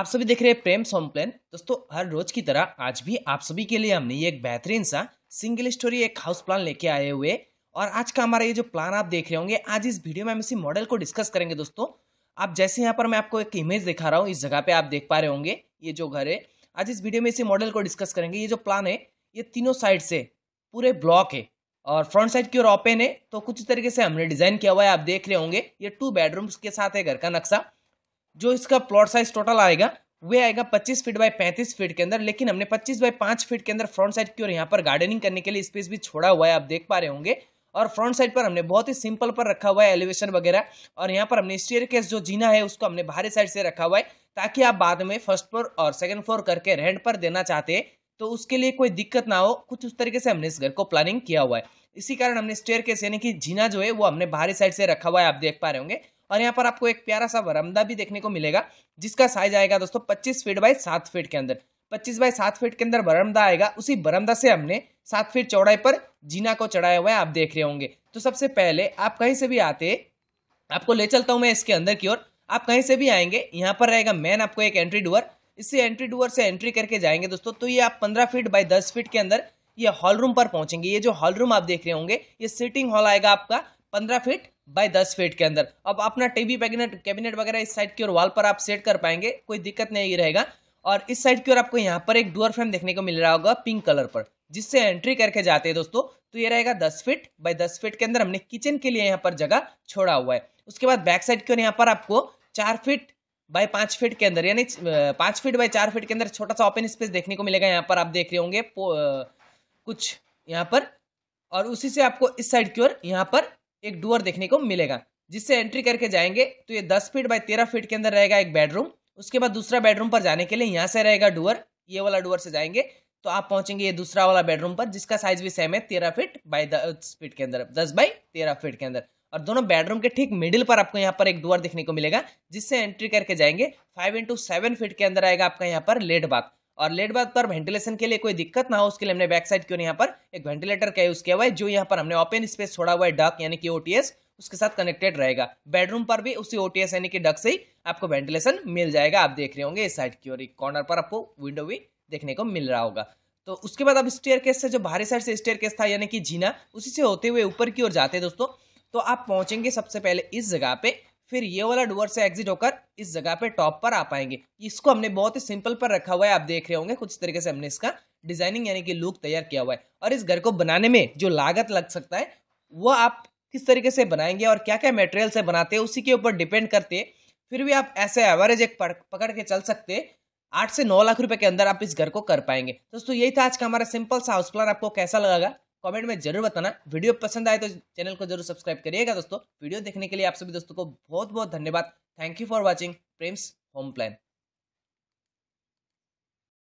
आप सभी देख रहे हैं प्रेम सोम प्लेन दोस्तों हर रोज की तरह आज भी आप सभी के लिए हमने ये एक बेहतरीन सा सिंगल स्टोरी एक हाउस प्लान लेके आए हुए और आज का हमारा ये जो प्लान आप देख रहे होंगे आज इस वीडियो में हम इसी मॉडल को डिस्कस करेंगे दोस्तों आप जैसे यहाँ पर मैं आपको एक इमेज दिखा रहा हूँ इस जगह पे आप देख पा रहे होंगे ये जो घर है आज इस वीडियो में इसी मॉडल को डिस्कस करेंगे ये जो प्लान है ये तीनों साइड से पूरे ब्लॉक है और फ्रंट साइड की ओर ओपन है तो कुछ तरीके से हमने डिजाइन किया हुआ है आप देख रहे होंगे ये टू बेडरूम्स के साथ है घर का नक्शा जो इसका प्लॉट साइज टोटल आएगा वह आएगा 25 फीट बाय 35 फीट के अंदर लेकिन हमने 25 बाय 5 फीट के अंदर फ्रंट साइड की और यहाँ पर गार्डनिंग करने के लिए स्पेस भी छोड़ा हुआ है आप देख पा रहे होंगे और फ्रंट साइड पर हमने बहुत ही सिंपल पर रखा हुआ है एलिवेशन वगैरह और यहाँ पर हमने स्टेयर केस जो जीना है उसको हमने बाहरी साइड से रखा हुआ है ताकि आप बाद में फर्स्ट फ्लोर और सेकंड फ्लोर करके रेंट पर देना चाहते हैं तो उसके लिए कोई दिक्कत ना हो कुछ उस तरीके से हमने इस घर को प्लानिंग किया हुआ है इसी कारण हमने स्टेयर केस यानी कि जीना जो है वो हमने बाहरी साइड से रखा हुआ है आप देख पा रहे होंगे और यहाँ पर आपको एक प्यारा सा वरमदा भी देखने को मिलेगा जिसका साइज आएगा दोस्तों पच्चीस फीट बाई सात फीट के अंदर पच्चीस बाई सात फीट के अंदर बरमदा आएगा उसी बरमदा से हमने सात फीट चौड़ाई पर जीना को चढ़ाया हुआ है आप देख रहे होंगे तो सबसे पहले आप कहीं से भी आते आपको ले चलता हूं मैं इसके अंदर की ओर आप कहीं से भी आएंगे यहां पर रहेगा मैन आपको एक एंट्री डुअर इससे एंट्री डुअर से एंट्री करके जाएंगे दोस्तों तो ये आप पंद्रह फीट बाई दस फीट के अंदर ये हॉल रूम पर पहुंचेंगे ये जो हॉल रूम आप देख रहे होंगे ये सिटिंग हॉल आएगा आपका पंद्रह फीट बाय दस फीट के अंदर अब अपना टीवी कैबिनेट कैबिनेट वगैरह इस साइड की ओर वॉल पर आप सेट कर पाएंगे कोई दिक्कत नहीं रहेगा और इस साइड की ओर आपको यहाँ पर एक डोर फ्रेम देखने को मिल रहा होगा पिंक कलर पर जिससे एंट्री करके जाते हैं दोस्तों तो ये रहेगा दस फीट बाय दस फीट के अंदर हमने किचन के लिए यहाँ पर जगह छोड़ा हुआ है उसके बाद बैक साइड की ओर यहाँ पर आपको चार फीट बाय पांच फीट के अंदर यानी पांच फीट बाय चार फीट के अंदर छोटा सा ओपन स्पेस देखने को मिलेगा यहाँ पर आप देख रहे होंगे कुछ यहाँ पर और उसी से आपको इस साइड की ओर यहाँ पर एक डुअर देखने को मिलेगा जिससे एंट्री करके जाएंगे तो ये दस फीट बाय तेरह फीट के अंदर रहेगा एक बेडरूम उसके बाद दूसरा बेडरूम पर जाने के लिए यहाँ से रहेगा डुअर ये वाला डुअर से जाएंगे तो आप पहुंचेंगे ये दूसरा वाला बेडरूम पर जिसका साइज भी सेम है तेरह फीट बाय दस फीट के अंदर दस बाई तेरह फीट के अंदर और दोनों बेडरूम के ठीक मिडिल पर आपको यहाँ पर एक डुअर देखने को मिलेगा जिससे एंट्री करके जाएंगे फाइव इंटू सेवन फीट के अंदर आएगा आपका यहाँ पर लेट बाथ और लेट बात पर वेंटिलेशन के लिए कोई दिक्कत ना हो उसके लिए हमने बैक साइड क्यों यहाँ पर एक वेंटिलेटर का यूज किया हुआ है जो यहाँ पर हमने ओपन स्पेस छोड़ा हुआ है डक यानी कि ओटीएस उसके साथ कनेक्टेड रहेगा बेडरूम पर भी उसी ओटीएस यानी कि डक से ही आपको वेंटिलेशन मिल जाएगा आप देख रहे होंगे इस साइड की ओर एक कॉर्नर पर आपको विंडो भी देखने को मिल रहा होगा तो उसके बाद अब स्टेयर केस से जो बाहरी साइड से स्टेयर केस था यानी कि जीना उसी से होते हुए ऊपर की ओर जाते दोस्तों तो आप पहुंचेंगे सबसे पहले इस जगह पे फिर ये वाला डुअर से एग्जिट होकर इस जगह पे टॉप पर आ पाएंगे इसको हमने बहुत ही सिंपल पर रखा हुआ है आप देख रहे होंगे कुछ तरीके से हमने इसका डिजाइनिंग यानी कि लुक तैयार किया हुआ है और इस घर को बनाने में जो लागत लग सकता है वो आप किस तरीके से बनाएंगे और क्या क्या मेटेरियल से बनाते हैं उसी के ऊपर डिपेंड करते फिर भी आप ऐसे एवरेज एक पकड़ के चल सकते आठ से नौ लाख रुपए के अंदर आप इस घर को कर पाएंगे दोस्तों यही था आज का हमारा सिंपल सा हाउस प्लान आपको कैसा लगा कमेंट में जरूर बताना वीडियो पसंद आए तो चैनल को जरूर सब्सक्राइब करिएगा दोस्तों वीडियो देखने के लिए आप सभी दोस्तों को बहुत बहुत धन्यवाद thank you for watching Prem's home plan